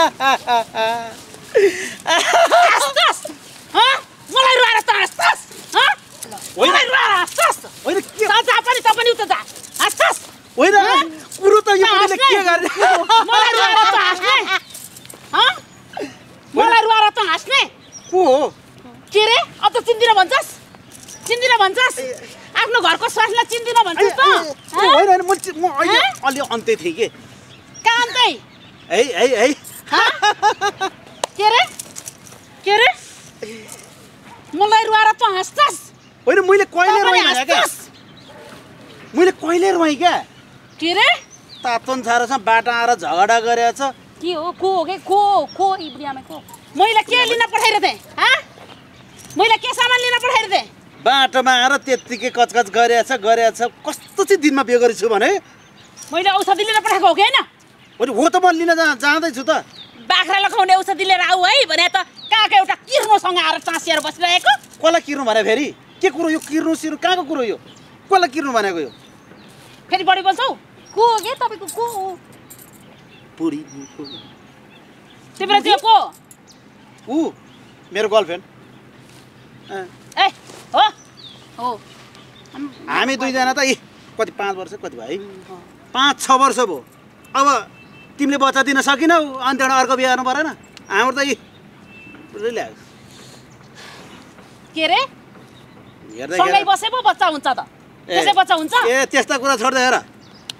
मलाई रुवाएर तस् मलाई रुवाएर हाँस् होइन जा पनि तपाईँ उता जा हाँस् होइन कुरो त यो के गर्ने मलाई रुवाएर त हाँस्ने मलाई रुवाएर त हाँस्ने को हो के रे अब त चिन्दिन भन्छस् चिन्दिन भन्छस् आफ्नो घरको स्वास्थ्यलाई चिन्दिन भन्छस् त होइन म अहिले अन्त्य थिएँ कि कहाँ अन्त्य है है है के रे के रे मलाई रुवाएर त हाँस्छस् होइन मैले कहिले रोएँ क्या मैले कहिले रोएँ क्या के रे तातोन छारोसँग बाटा आएर झगडा गरेको छ के हो को हो के को को इब्रियामा को मैले के लिन पठाइरहेको थिएँ हा मैले के सामान लिन पठाइरहेको थिएँ बाटोमा आएर त्यत्तिकै कचकच गरेछ गरेछ कस्तो चाहिँ दिनमा बिहे गरेछु भने मैले औषधि लिन पठाएको हो कि होइन हो त म लिन जा जाँदैछु त बाख्रा खुवाउने औषधि लिएर आऊ है भने त कहाँको एउटा किर्नुसँग आएर चाँसिएर बसिरहेको कसलाई किर्नु भने फेरि के कुरो यो किर्नु सिर्नु कहाँको कुरो यो कसलाई किर्नु भनेको यो फेरि बढी बोल्छौ को हो के तपाईँको को हो तिम्रो को ऊ मेरो गर्लफ्रेन्ड ए हो हो हामी दुईजना त ए कति पाँच वर्ष कति भयो है पाँच छ वर्ष भयो अब तिमीले बच्चा दिन सकिनौ अनि त्यहाँबाट अर्को बिहा गर्नु परेन हाम्रो त के अरे ए त्यस्ता कुरा छोड्दै हेर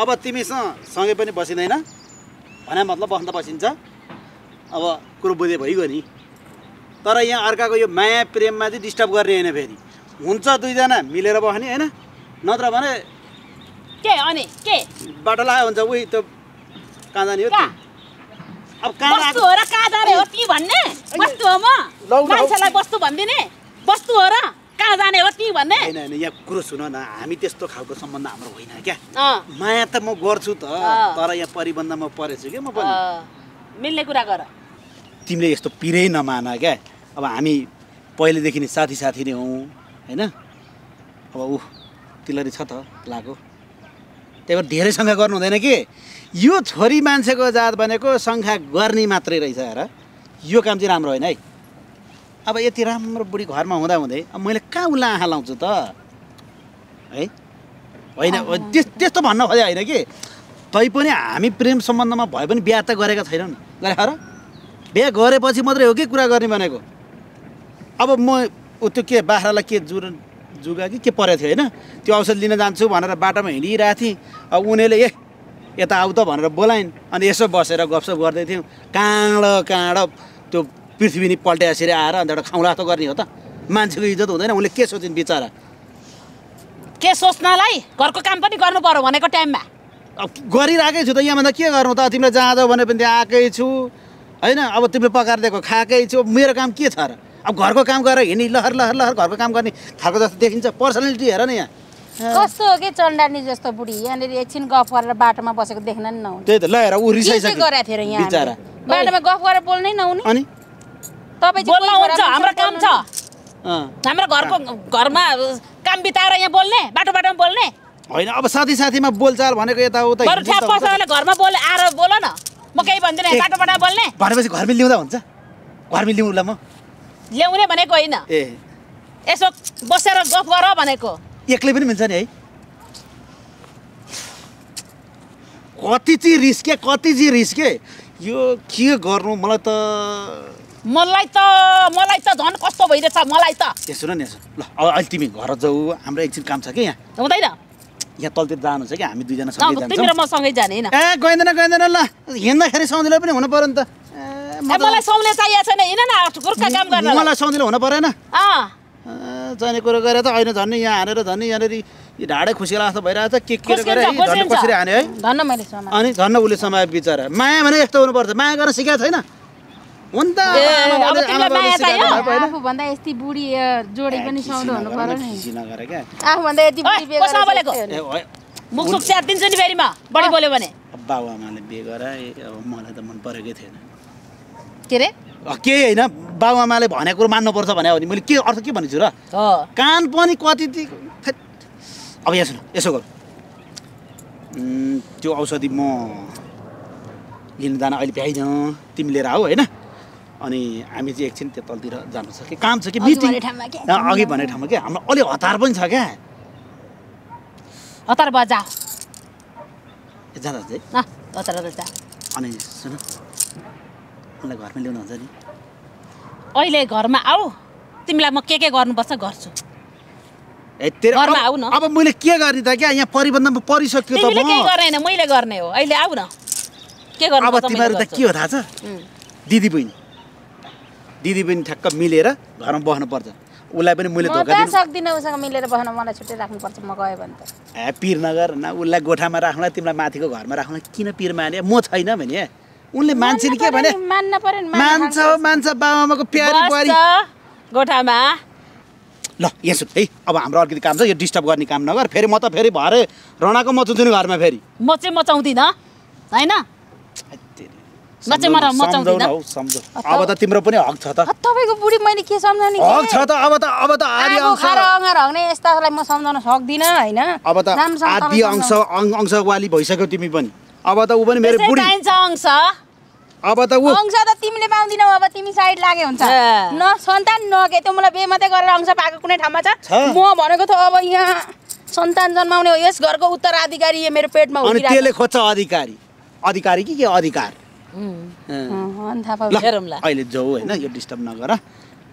अब तिमीसँग सँगै पनि बसिँदैन भने मतलब बस्न त बसिन्छ अब कुरो बुझे भइगयो नि तर यहाँ अर्काको यो माया प्रेममा चाहिँ डिस्टर्ब गर्ने होइन फेरि हुन्छ दुईजना मिलेर बस्ने होइन नत्र भने के अनि के बाटो लगायो हुन्छ उही त्यो कहाँ जाने हो ती भन्ने यहाँ कुरो सुन न हामी त्यस्तो खालको सम्बन्ध हाम्रो होइन क्या माया त म गर्छु त तर यहाँ परिबन्धमा परेछु क्या म मिल्ने कुरा गर तिमीले यस्तो पिरै नमान क्या अब हामी पहिलेदेखि नै साथी साथी नै हौ होइन अब ऊ तिलरी छ त लाग्यो त्यही भएर धेरै सङ्ख्या गर्नु हुँदैन कि यो छोरी मान्छेको जात भनेको शङ्खा गर्ने मात्रै रहेछ हेर यो काम चाहिँ राम्रो होइन है अब यति राम्रो बुढी घरमा हुँदा हुँदै अब मैले कहाँ उसलाई आँखा लाउँछु त है होइन त्यस त्यस्तो भन्न खोजे होइन कि तैपनि हामी प्रेम सम्बन्धमा भए पनि बिहा त गरेका छैनौँ नि गरे र बिहा गरेपछि मात्रै हो कि कुरा गर्ने भनेको अब म त्यो के बाख्रालाई के जुर जुगा कि के परेको थियो होइन त्यो औषध लिन जान्छु भनेर बाटोमा हिँडिरहेको थिएँ अब उनीहरूले ए यता आऊ त भनेर बोलाइन् अनि यसो बसेर गफसप गर्दै थियौँ काँडो काँडो त्यो पृथ्वी नि पल्ट्यासरी आएर अन्त एउटा खाउँला त गर्ने हो त मान्छेको इज्जत हुँदैन उसले के सोचिन् बिचरा के सोच्नलाई घरको काम पनि गर्नु पऱ्यो भनेको टाइममा अब गरिरहेकै छु त यहाँभन्दा के गर्नु त तिमीलाई जाँदो भने पनि त्यहाँ आएकै छु होइन अब तिमीले पकाएर दिएको खाएकै छु मेरो काम के छ र अब घरको काम गरेर हिँड्ने लहर लहर लहर घरको काम गर्ने खालको जस्तो देखिन्छ पर्सनालिटी हेर न यहाँ कस्तो हो कि चण्डानी जस्तो बुढी यहाँनिर एकछिन गफ गरेर बाटोमा बसेको देख्न नि नहुने त्यही त ल हेर ऊ रिसाइसक्यो गरेको थिएर यहाँ बाटोमा गफ गरेर बोल्नै नहुने अनि तपाईँ बोल्न हुन्छ हाम्रो काम छ हाम्रो घरको घरमा काम बिताएर यहाँ बोल्ने बाटो बाटोमा बोल्ने होइन अब साथी साथीमा बोलचाल भनेको यताउता घरमा बोले आएर बोल न म केही भन्दिनँ बाटो बाटोमा बोल्ने भनेपछि घरमै ल्याउँदा हुन्छ घरमै ल्याउँला म ल्याउने भनेको होइन ए यसो बसेर गफ गर भनेको एक्लै पनि मिल्छ नि है कति चाहिँ रिस्के कति चाहिँ रिस्के यो के गर्नु मलाई त मलाई त मलाई त झन् कस्तो भइरहेछ मलाई त ए सुन नि यसो ल अहिले तिमी घर जाऊ हाम्रो एकछिन काम छ कि यहाँ हुँदैन यहाँ तलतिर जानु छ कि हामी दुईजना सँगै सँगै जाने होइन ए गइँदैन गइँदैन ल हिँड्दाखेरि सजिलो पनि हुनु पऱ्यो नि त मलाई परेन कुरो गरेर त होइन झन् यहाँ हानेर झन् यहाँनिर ढाडै खुसी जस्तो भइरहेको छ के के गरेर कसरी हाने है अनि झन् उसले समय बिचरा माया भने यस्तो हुनुपर्छ माया गर्न सिकाएको छैन बिहे अब मलाई त मन परेकै थिएन के अरे केही होइन बाबुआमाले भनेको कुरो मान्नुपर्छ भने हो भने मैले के अर्थ के भनेको छु र कान पनि कति अब यहाँ सुन यसो गर त्यो औषधि म लिनु जान अहिले भ्याइनँ तिमी लिएर आऊ होइन अनि हामी चाहिँ एकछिन त्यो तलतिर जानु छ कि काम छ कि मिटिङ अघि भनेको ठाउँमा क्या हाम्रो अलिक हतार पनि छ क्या हतार बजा जाँदा अनि सुन आफूलाई घरमा ल्याउनुहुन्छ नि अहिले घरमा आऊ तिमीलाई म के के गर्नुपर्छ गर्छु घरमा आऊ न अब मैले के गर्ने त क्या यहाँ परिबन्धमा परिसक्यो त के मैले गर्ने हो अहिले आऊ न के गर्नु अब तिमीहरू त के हो थाहा छ दिदी बहिनी दिदी बहिनी ठ्याक्क मिलेर घरमा बस्नुपर्छ उसलाई पनि मैले धोका दिन सक्दिनँ उसँग मिलेर बस्न मलाई छुट्टै राख्नुपर्छ म गएँ भने त ए पिर नगर न उसलाई गोठामा राख्नुलाई तिमीलाई माथिको घरमा राख्नुलाई किन पिर माने म छैन भने उनले मान्छेले के भने मान्न पर्यो मान्छ मान्छ बाबामाको प्यारी बुहारी गोठामा ल यसो है अब हाम्रो अलिकति काम छ यो डिस्टर्ब गर्ने काम नगर फेरि म त फेरि भरे रणाको मचाउँछु नि घरमा फेरि म चाहिँ मचाउँदिनँ होइन म चाहिँ अब त तिम्रो पनि हक छ त तपाईँको बुढी मैले के सम्झाउने हक छ त अब त अब त आदि अंश अङ्गार हग्ने यस्तालाई म सम्झाउन सक्दिनँ होइन अब त आदि अंश अंश वाली भइसक्यो तिमी पनि अब त ऊ पनि मेरो बुढी अंश अब त ऊ अंश त तिमीले पाउँदिनौ अब तिमी साइड लागे हुन्छ न सन्तान के त्यो मलाई बेमतै गरेर अंश पाएको कुनै ठाउँमा छ म भनेको त अब यहाँ सन्तान जन्माउने हो यस घरको उत्तराधिकारी यो मेरो पेटमा अनि त्यसले खोज्छ अधिकारी अधिकारी कि के अधिकार अहिले जाऊ होइन यो डिस्टर्ब नगर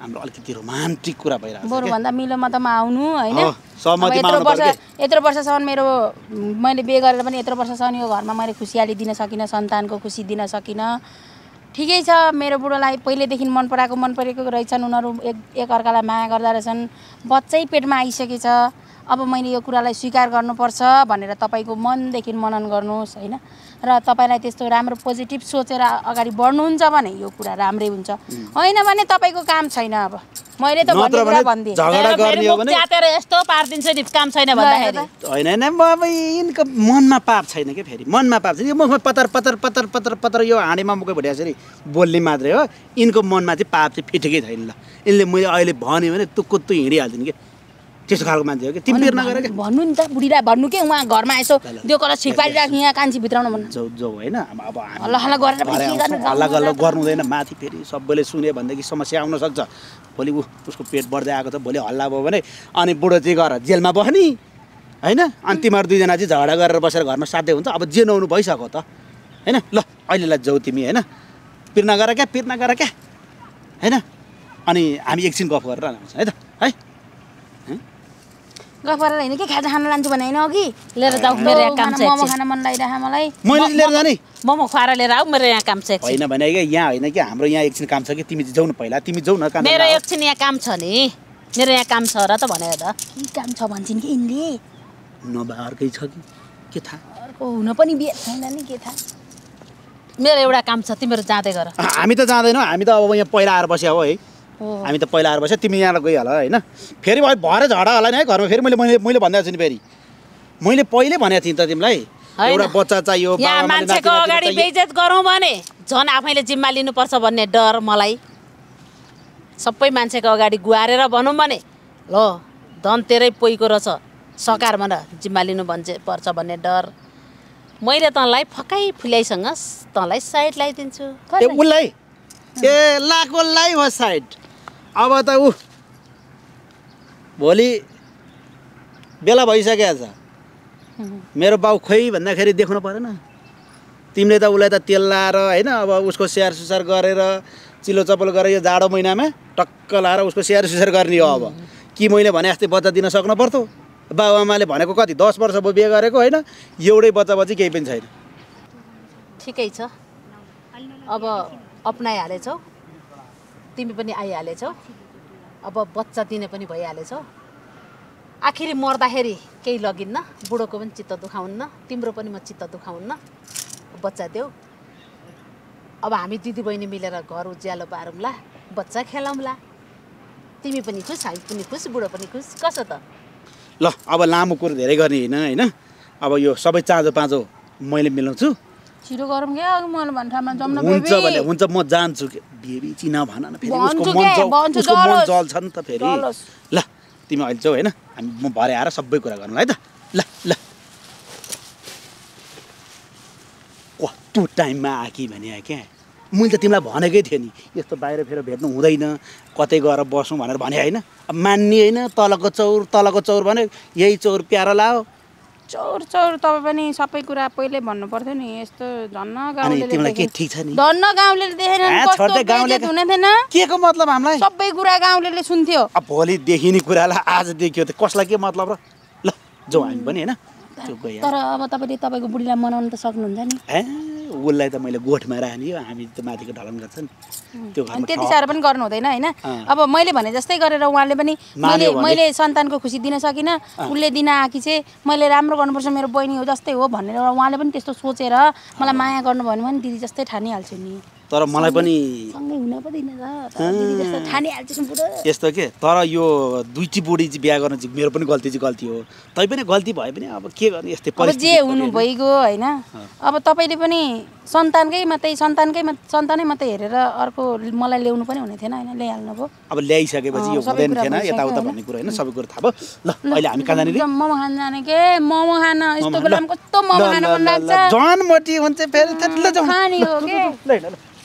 हाम्रो अलिकति रोमान्टिक कुरा भइरहेको छ बरुभन्दा मिलोमा त म आउनु होइन यत्रो वर्ष यत्रो वर्षसम्म मेरो मैले बिहे गरेर पनि यत्रो वर्षसम्म यो घरमा मैले खुसियाली दिन सकिनँ सन्तानको खुसी दिन सकिनँ ठिकै छ मेरो बुढोलाई पहिल्यैदेखि मन पराएको मन परेको रहेछन् उनीहरू एक एकअर्कालाई माया गर्दा रहेछन् बच्चै पेटमा आइसकेछ अब मैले यो कुरालाई स्वीकार गर्नुपर्छ भनेर तपाईँको मनदेखि मनन गर्नुहोस् होइन र तपाईँलाई त्यस्तो राम्रो पोजिटिभ सोचेर अगाडि बढ्नुहुन्छ भने यो कुरा राम्रै हुन्छ होइन भने तपाईँको काम छैन अब मैले त यस्तो पारिदिन्छु नि काम छैन होइन होइन अब यिनको मनमा पाप छैन कि फेरि मनमा पाप छैन यो मुखमा पतर पतर पतर पतर पतर यो हाँडेमा मुखै नि बोल्ने मात्रै हो यिनको मनमा चाहिँ पाप चाहिँ फिटेकै छैन ल यिनले मैले अहिले भन्यो भने तुक्को तु हिँडिहाल्दिनँ कि त्यस्तो खालको मान्छे हो कि तिमीले भन्नु नि त बुढीलाई भन्नु के उहाँ घरमा यसो त्यो कला छिपारिराख्ने यहाँ कान्छी भित्र भन्नु जौ जौ होइन अब हल्ला हल्ला गरेर हल्ला गल्ला गर्नु हुँदैन माथि फेरि सबैले सुन्यो भनेदेखि समस्या आउन सक्छ भोलि ऊ उसको पेट बढ्दै आएको छ भोलि हल्ला भयो भने अनि बुढो चाहिँ गएर जेलमा बस्ने होइन अनि तिमीहरू दुईजना चाहिँ झगडा गरेर बसेर घरमा साध्य हुन्छ अब जे नहुनु भइसक्यो त होइन ल अहिलेलाई जाऊ तिमी होइन पिर्ना गर क्या पिर्ना गर क्या होइन अनि हामी एकछिन गफ गरेर आउँछ है त गफ गफरालाई होइन के खाजा खान लान्छु भने होइन अघि लिएर जाऊ मेरो यहाँ काम छ मोमो खान मन छ मलाई मैले लिएर जाने मोमो खुवाएर लिएर आऊ मेरो यहाँ काम छ होइन भने के यहाँ होइन कि हाम्रो यहाँ एकछिन काम छ कि तिमी जाऊ न पहिला तिमी जाऊ न काम मेरो एकछिन यहाँ काम छ नि मेरो यहाँ काम छ र त भनेर त के काम छ भन्छन् कि यिनले नभए अर्कै छ कि के थाहा अर्को हुन पनि बिहे छैन नि के थाहा मेरो एउटा काम छ तिमीहरू जाँदै गर हामी त जाँदैनौँ हामी त अब यहाँ पहिला आएर बस्या हो है हामी त पहिला आएर बस्यो तिमी यहाँ गइहाल होइन फेरि भएर झगडा होला नि है घरमा फेरि मैले मैले मैले भनिदिएको छु नि फेरि मैले पहिले भनेको थिएँ त तिमीलाई एउटा बच्चा चाहियो मान्छेको अगाडि बेइज्जत गरौँ भने झन् आफैले जिम्मा लिनुपर्छ भन्ने डर मलाई सबै मान्छेको अगाडि गुहारेर भनौँ भने ल धन तेरै पोइको रहेछ सकार भनेर जिम्मा लिनु भन्छ पर्छ भन्ने डर मैले तँलाई फकाइ फुल्याइसँग तँलाई साइड लगाइदिन्छु ए लाको लाइ हो साइड अब त ऊ भोलि बेला भइसकेको छ मेरो बाउ खोइ भन्दाखेरि देख्नु परेन तिमीले त उसलाई त तेल लाएर होइन अब उसको स्याहार सुसार गरेर चिलो चपल गरेर यो जाडो महिनामा टक्क लाएर उसको स्याहार सुसार गर्ने हो अब कि मैले भने जस्तै बच्चा दिन सक्नु पर्थ्यो बाबुआमाले भनेको कति दस वर्ष भयो बिहे गरेको होइन एउटै बच्चा बच्ची केही पनि छैन ठिकै छ अब अप्नाइहालेछौ तिमी पनि आइहालेछौ अब बच्चा दिने पनि भइहालेछौ आखिरी मर्दाखेरि केही लगिन्न बुढोको पनि चित्त दुखाउन्न तिम्रो पनि म चित्त दुखाउन्न बच्चा देऊ अब हामी दिदीबहिनी मिलेर घर उज्यालो पारौँला बच्चा खेलाउँला तिमी पनि खुस हामी पनि खुस बुढो पनि खुस कसो त ल अब लामो कुरो धेरै गर्ने होइन होइन अब यो सबै चाँजो पाँचो मैले मिलाउँछु छिटो गरौँ क्या मलाई भन्नु ठाउँमा हुन्छ भने हुन्छ म जान्छु के बेबी चिन भन न फेरि उसको मन उसको मन जल्छ नि त फेरि ल तिमी अहिले जाऊ होइन हामी म भरे आएर सबै कुरा गरौँ है त ल ल कस्तो टाइममा आकी भने क्या मैले त तिमीलाई भनेकै थिएँ नि यस्तो बाहिर फेर भेट्नु हुँदैन कतै गएर बसौँ भनेर भने होइन अब मान्ने होइन तलको चौर तलको चौर भने यही चौर प्यारो लाओ चौर चौर तपाईँ पनि सबै कुरा पहिल्यै भन्नु पर्थ्यो नि यस्तो धन्न गाउँले धन्न गाउँले देखेन के को मतलब हामीलाई सबै कुरा गाउँले सुन्थ्यो भोलि देखिने कुरालाई आज देखियो त कसलाई के मतलब र ल जाउँ हामी पनि होइन तर अब तपाईँले तपाईँको बुढीलाई मनाउनु त सक्नुहुन्छ नि उसलाई त मैले गोठमा राखेँ हामी त माथिको ढलन गर्छन् त्यो त्यति साह्रो पनि गर्नु हुँदैन होइन अब मैले भने जस्तै गरेर उहाँले पनि मैले मैले सन्तानको खुसी दिन सकिनँ उसले दिन आँखी चाहिँ मैले राम्रो गर्नुपर्छ मेरो बहिनी हो जस्तै हो भनेर उहाँले पनि त्यस्तो सोचेर मलाई माया गर्नुभयो भने दिदी जस्तै ठानिहाल्छु नि तर मलाई पनि यस्तो के तर यो दुईटी बुढी चाहिँ बिहा गर्नु चाहिँ मेरो पनि गल्ती चाहिँ गल्ती हो तैपनि गल्ती भए पनि अब के गर्ने यस्तै जे हुनु भइगयो होइन अब तपाईँले पनि सन्तानकै मात्रै सन्तानकै सन्तानै मात्रै हेरेर अर्को मलाई ल्याउनु पनि हुने थिएन होइन ल्याइहाल्नु भयो अब ल्याइसकेपछि यो हुँदैन थिएन यताउता भन्ने कुरो होइन सबै कुरो थाहा भयो ल अहिले हामी कहाँ जाने मोमो खान जाने के मोमो खान यस्तो बेलामा कस्तो मोमो खान मन लाग्छ झन् मोटी हुन्छ फेरि त्यति ल जाउँ खाने हो के ल ल